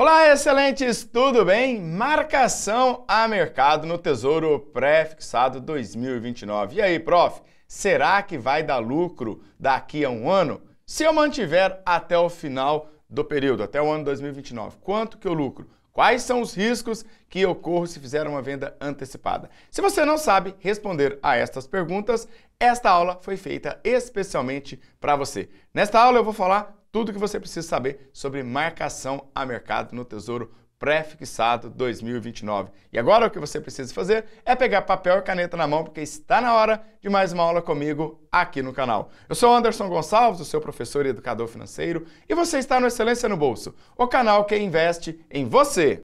Olá, excelentes, tudo bem? Marcação a mercado no Tesouro Prefixado 2029. E aí, prof, será que vai dar lucro daqui a um ano? Se eu mantiver até o final do período, até o ano 2029, quanto que eu lucro? Quais são os riscos que eu corro se fizer uma venda antecipada? Se você não sabe responder a estas perguntas, esta aula foi feita especialmente para você. Nesta aula eu vou falar tudo o que você precisa saber sobre marcação a mercado no Tesouro pré-fixado 2029. E agora o que você precisa fazer é pegar papel e caneta na mão, porque está na hora de mais uma aula comigo aqui no canal. Eu sou Anderson Gonçalves, o seu professor e educador financeiro, e você está no Excelência no Bolso, o canal que investe em você.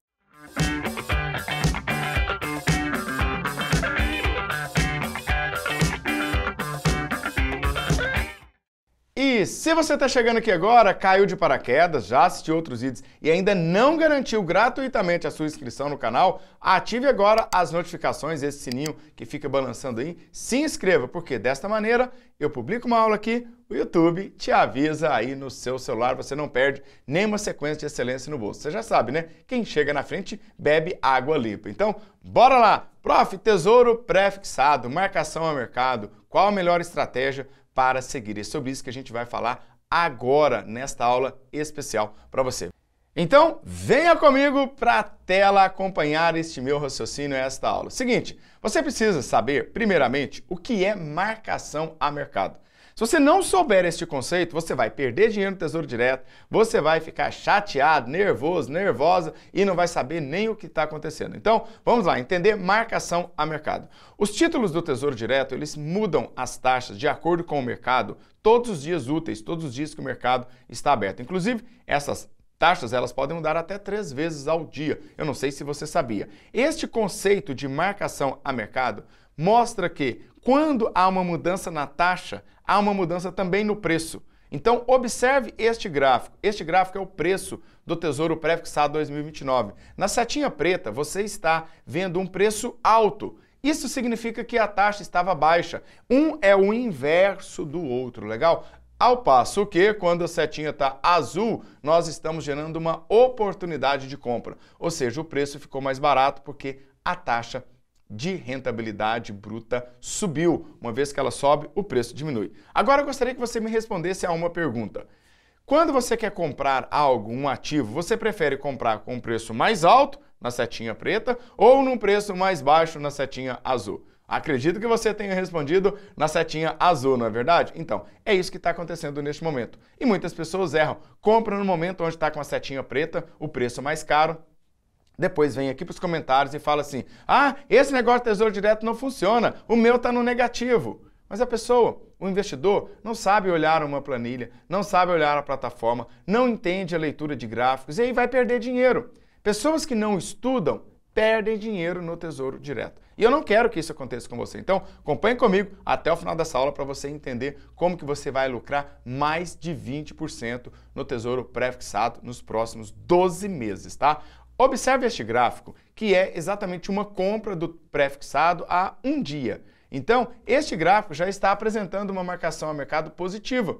se você está chegando aqui agora, caiu de paraquedas, já assistiu outros vídeos e ainda não garantiu gratuitamente a sua inscrição no canal, ative agora as notificações, esse sininho que fica balançando aí. Se inscreva, porque desta maneira eu publico uma aula aqui, o YouTube te avisa aí no seu celular, você não perde nenhuma sequência de excelência no bolso. Você já sabe, né? Quem chega na frente bebe água limpa. Então, bora lá! Prof, tesouro pré-fixado, marcação a mercado, qual a melhor estratégia para seguir. É sobre isso que a gente vai falar agora nesta aula especial para você. Então, venha comigo para a tela acompanhar este meu raciocínio esta aula. Seguinte, você precisa saber, primeiramente, o que é marcação a mercado. Se você não souber este conceito, você vai perder dinheiro no Tesouro Direto, você vai ficar chateado, nervoso, nervosa e não vai saber nem o que está acontecendo. Então, vamos lá, entender marcação a mercado. Os títulos do Tesouro Direto, eles mudam as taxas de acordo com o mercado todos os dias úteis, todos os dias que o mercado está aberto. Inclusive, essas Taxas elas podem mudar até três vezes ao dia. Eu não sei se você sabia. Este conceito de marcação a mercado mostra que quando há uma mudança na taxa, há uma mudança também no preço. Então, observe este gráfico. Este gráfico é o preço do Tesouro Prefixado 2029. Na setinha preta, você está vendo um preço alto. Isso significa que a taxa estava baixa. Um é o inverso do outro, legal? Ao passo que, quando a setinha está azul, nós estamos gerando uma oportunidade de compra. Ou seja, o preço ficou mais barato porque a taxa de rentabilidade bruta subiu. Uma vez que ela sobe, o preço diminui. Agora eu gostaria que você me respondesse a uma pergunta. Quando você quer comprar algo, um ativo, você prefere comprar com um preço mais alto na setinha preta ou num preço mais baixo na setinha azul? Acredito que você tenha respondido na setinha azul, não é verdade? Então, é isso que está acontecendo neste momento. E muitas pessoas erram. Compram no momento onde está com a setinha preta, o preço mais caro, depois vem aqui para os comentários e fala assim: ah, esse negócio de tesouro direto não funciona, o meu está no negativo. Mas a pessoa, o investidor, não sabe olhar uma planilha, não sabe olhar a plataforma, não entende a leitura de gráficos e aí vai perder dinheiro. Pessoas que não estudam perdem dinheiro no Tesouro Direto. E eu não quero que isso aconteça com você. Então, acompanhe comigo até o final dessa aula para você entender como que você vai lucrar mais de 20% no Tesouro pré-fixado nos próximos 12 meses, tá? Observe este gráfico, que é exatamente uma compra do pré-fixado a um dia. Então, este gráfico já está apresentando uma marcação a mercado positiva.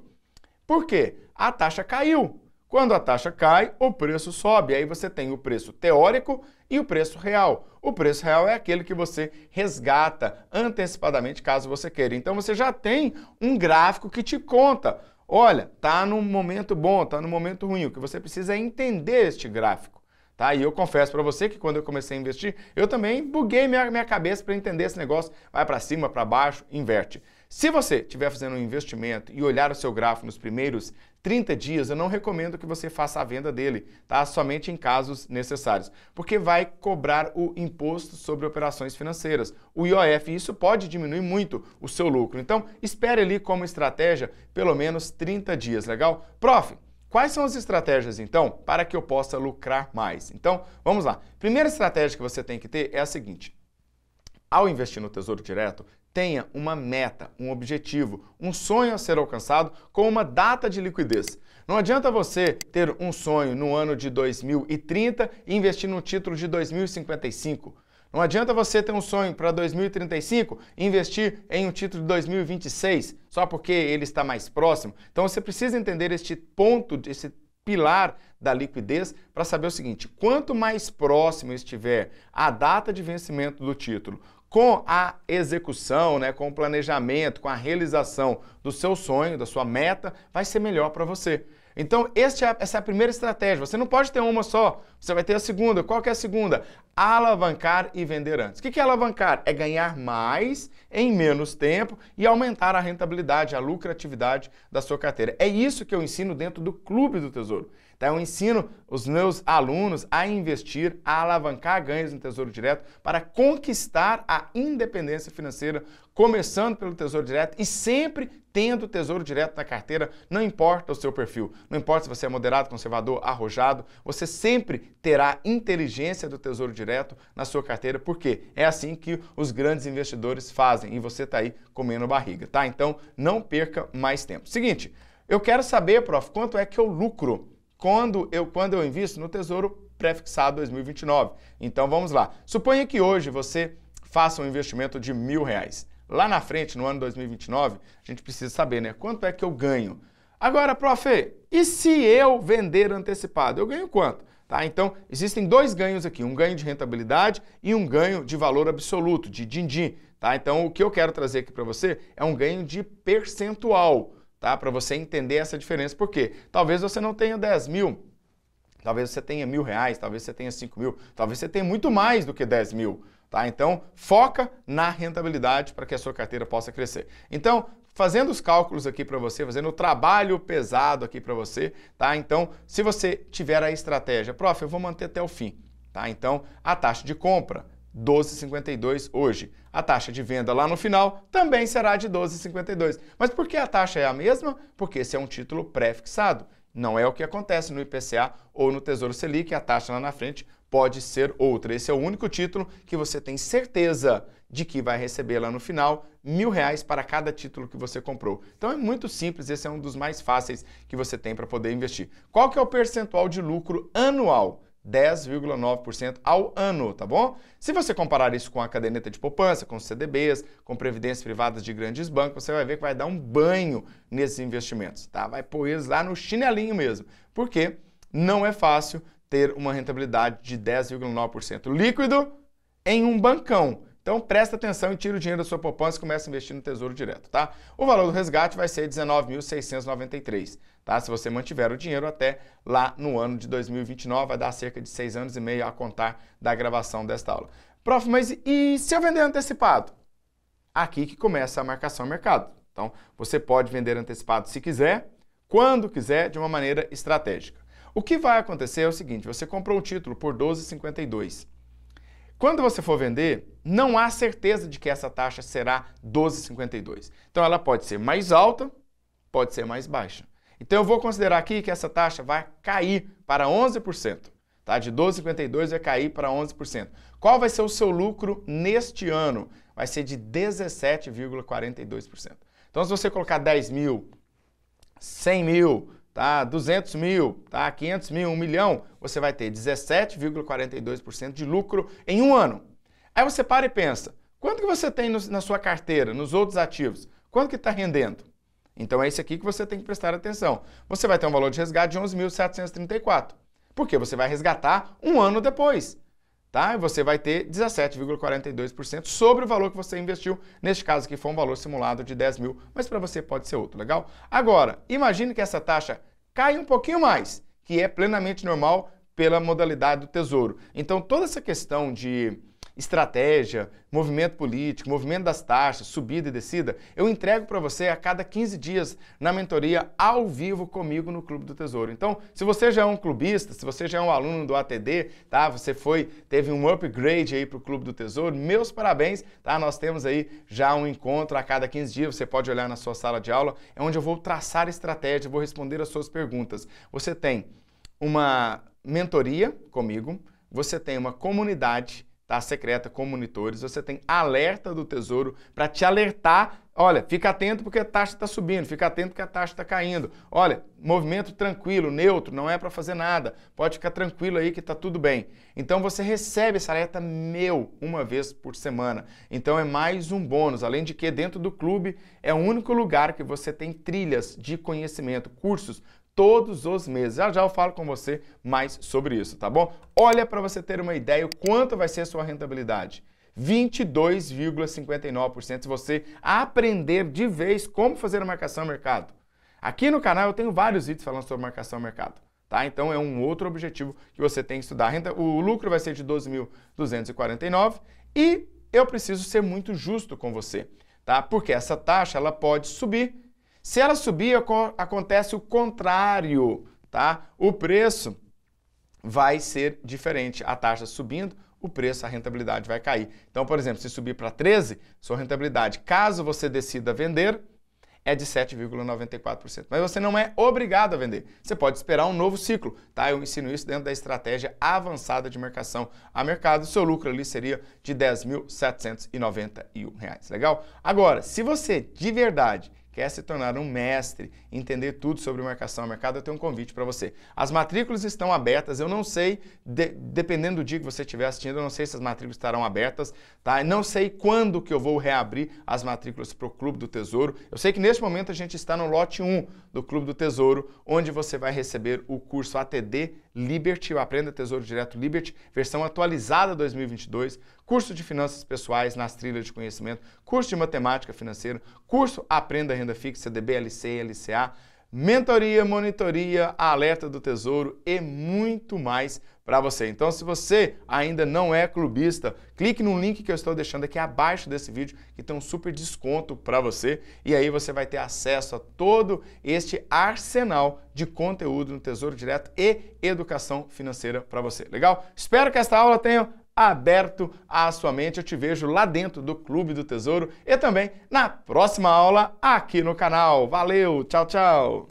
Por quê? A taxa caiu. Quando a taxa cai, o preço sobe. Aí você tem o preço teórico e o preço real. O preço real é aquele que você resgata antecipadamente caso você queira. Então você já tem um gráfico que te conta. Olha, tá num momento bom, tá num momento ruim. O que você precisa é entender este gráfico. Tá? E eu confesso para você que quando eu comecei a investir, eu também buguei minha, minha cabeça para entender esse negócio, vai para cima, para baixo, inverte. Se você estiver fazendo um investimento e olhar o seu gráfico nos primeiros 30 dias, eu não recomendo que você faça a venda dele, tá? Somente em casos necessários, porque vai cobrar o imposto sobre operações financeiras, o IOF, e isso pode diminuir muito o seu lucro. Então, espere ali como estratégia pelo menos 30 dias, legal? Prof, Quais são as estratégias, então, para que eu possa lucrar mais? Então, vamos lá. Primeira estratégia que você tem que ter é a seguinte: ao investir no Tesouro Direto, tenha uma meta, um objetivo, um sonho a ser alcançado com uma data de liquidez. Não adianta você ter um sonho no ano de 2030 e investir num título de 2055. Não adianta você ter um sonho para 2035 e investir em um título de 2026 só porque ele está mais próximo. Então você precisa entender este ponto, esse pilar da liquidez para saber o seguinte: quanto mais próximo estiver a data de vencimento do título com a execução, né, com o planejamento, com a realização do seu sonho, da sua meta, vai ser melhor para você. Então, é, essa é a primeira estratégia. Você não pode ter uma só, você vai ter a segunda. Qual que é a segunda? Alavancar e vender antes. O que é alavancar? É ganhar mais em menos tempo e aumentar a rentabilidade, a lucratividade da sua carteira. É isso que eu ensino dentro do Clube do Tesouro. Tá? Eu ensino os meus alunos a investir, a alavancar ganhos no Tesouro Direto para conquistar a independência financeira, começando pelo Tesouro Direto e sempre tendo o Tesouro Direto na carteira, não importa o seu perfil, não importa se você é moderado, conservador, arrojado, você sempre terá inteligência do Tesouro Direto na sua carteira, porque é assim que os grandes investidores fazem e você está aí comendo barriga, tá? Então não perca mais tempo. Seguinte, eu quero saber, prof, quanto é que eu lucro quando eu, quando eu invisto no Tesouro Prefixado 2029. Então vamos lá. Suponha que hoje você faça um investimento de mil reais. Lá na frente, no ano 2029, a gente precisa saber, né? Quanto é que eu ganho? Agora, prof, e se eu vender antecipado? Eu ganho quanto? Tá? Então, existem dois ganhos aqui, um ganho de rentabilidade e um ganho de valor absoluto, de din-din. Tá? Então, o que eu quero trazer aqui para você é um ganho de percentual tá? Para você entender essa diferença. Por quê? Talvez você não tenha 10 mil, talvez você tenha mil reais, talvez você tenha 5 mil, talvez você tenha muito mais do que 10 mil. Tá? Então, foca na rentabilidade para que a sua carteira possa crescer. Então, fazendo os cálculos aqui para você, fazendo o trabalho pesado aqui para você, tá? Então, se você tiver a estratégia, prof, eu vou manter até o fim, tá? Então, a taxa de compra, 12,52 hoje. A taxa de venda lá no final também será de 12,52. Mas por que a taxa é a mesma? Porque esse é um título pré-fixado. Não é o que acontece no IPCA ou no Tesouro Selic, a taxa lá na frente pode ser outra. Esse é o único título que você tem certeza de que vai receber lá no final mil reais para cada título que você comprou. Então é muito simples, esse é um dos mais fáceis que você tem para poder investir. Qual que é o percentual de lucro anual? 10,9% ao ano, tá bom? Se você comparar isso com a caderneta de poupança, com CDBs, com previdências privadas de grandes bancos, você vai ver que vai dar um banho nesses investimentos, tá? Vai pôr eles lá no chinelinho mesmo, porque não é fácil ter uma rentabilidade de 10,9% líquido em um bancão. Então presta atenção e tira o dinheiro da sua poupança e começa a investir no Tesouro Direto, tá? O valor do resgate vai ser 19.693, tá? Se você mantiver o dinheiro até lá no ano de 2029, vai dar cerca de seis anos e meio a contar da gravação desta aula. Prof, mas e se eu vender antecipado? Aqui que começa a marcação mercado. Então, você pode vender antecipado se quiser, quando quiser, de uma maneira estratégica. O que vai acontecer é o seguinte, você comprou um título por 12,52 quando você for vender, não há certeza de que essa taxa será 12,52. Então ela pode ser mais alta, pode ser mais baixa. Então eu vou considerar aqui que essa taxa vai cair para 11%. Tá? De 12,52 vai cair para 11%. Qual vai ser o seu lucro neste ano? Vai ser de 17,42%. Então se você colocar 10 mil, 100 mil, tá? 200 mil, tá? 500 mil, 1 milhão, você vai ter 17,42% de lucro em um ano. Aí você para e pensa, quanto que você tem no, na sua carteira, nos outros ativos? Quanto que está rendendo? Então é isso aqui que você tem que prestar atenção. Você vai ter um valor de resgate de 11.734, porque você vai resgatar um ano depois. Tá? E você vai ter 17,42% sobre o valor que você investiu. Neste caso aqui foi um valor simulado de 10 mil, mas para você pode ser outro, legal? Agora, imagine que essa taxa cai um pouquinho mais, que é plenamente normal pela modalidade do Tesouro. Então, toda essa questão de estratégia, movimento político, movimento das taxas, subida e descida, eu entrego para você a cada 15 dias na mentoria ao vivo comigo no Clube do Tesouro. Então, se você já é um clubista, se você já é um aluno do ATD, tá? Você foi, teve um upgrade aí para o Clube do Tesouro, meus parabéns, tá? Nós temos aí já um encontro a cada 15 dias, você pode olhar na sua sala de aula, é onde eu vou traçar estratégia, vou responder as suas perguntas. Você tem uma mentoria comigo, você tem uma comunidade tá? secreta com monitores, você tem alerta do Tesouro para te alertar. Olha, fica atento porque a taxa está subindo, fica atento que a taxa está caindo. Olha, movimento tranquilo, neutro, não é para fazer nada. Pode ficar tranquilo aí que tá tudo bem. Então você recebe esse alerta meu uma vez por semana. Então é mais um bônus, além de que dentro do clube é o único lugar que você tem trilhas de conhecimento, cursos todos os meses. Já já eu falo com você mais sobre isso, tá bom? Olha para você ter uma ideia o quanto vai ser a sua rentabilidade. 22,59% se você aprender de vez como fazer a marcação mercado. Aqui no canal eu tenho vários vídeos falando sobre marcação mercado. Tá? Então é um outro objetivo que você tem que estudar. O lucro vai ser de 12.249 e eu preciso ser muito justo com você, tá? Porque essa taxa ela pode subir se ela subir, acontece o contrário, tá? O preço vai ser diferente. A taxa subindo, o preço, a rentabilidade vai cair. Então, por exemplo, se subir para 13, sua rentabilidade, caso você decida vender, é de 7,94%. Mas você não é obrigado a vender. Você pode esperar um novo ciclo, tá? Eu ensino isso dentro da estratégia avançada de marcação a mercado. seu lucro ali seria de R$ 10.791. Legal? Agora, se você de verdade quer se tornar um mestre, entender tudo sobre marcação a mercado, eu tenho um convite para você. As matrículas estão abertas, eu não sei, de, dependendo do dia que você estiver assistindo, eu não sei se as matrículas estarão abertas, tá? Eu não sei quando que eu vou reabrir as matrículas para o Clube do Tesouro. Eu sei que neste momento a gente está no lote 1 do Clube do Tesouro, onde você vai receber o curso ATD Liberty, o Aprenda Tesouro Direto Liberty, versão atualizada 2022, curso de finanças pessoais nas trilhas de conhecimento, curso de matemática financeira, curso Aprenda Renda Fixa, DBLC, LCA, mentoria, monitoria, alerta do tesouro e muito mais para você. Então, se você ainda não é clubista, clique no link que eu estou deixando aqui abaixo desse vídeo, que tem um super desconto para você, e aí você vai ter acesso a todo este arsenal de conteúdo no Tesouro Direto e educação financeira para você. Legal? Espero que esta aula tenha aberto à sua mente. Eu te vejo lá dentro do Clube do Tesouro e também na próxima aula aqui no canal. Valeu, tchau, tchau!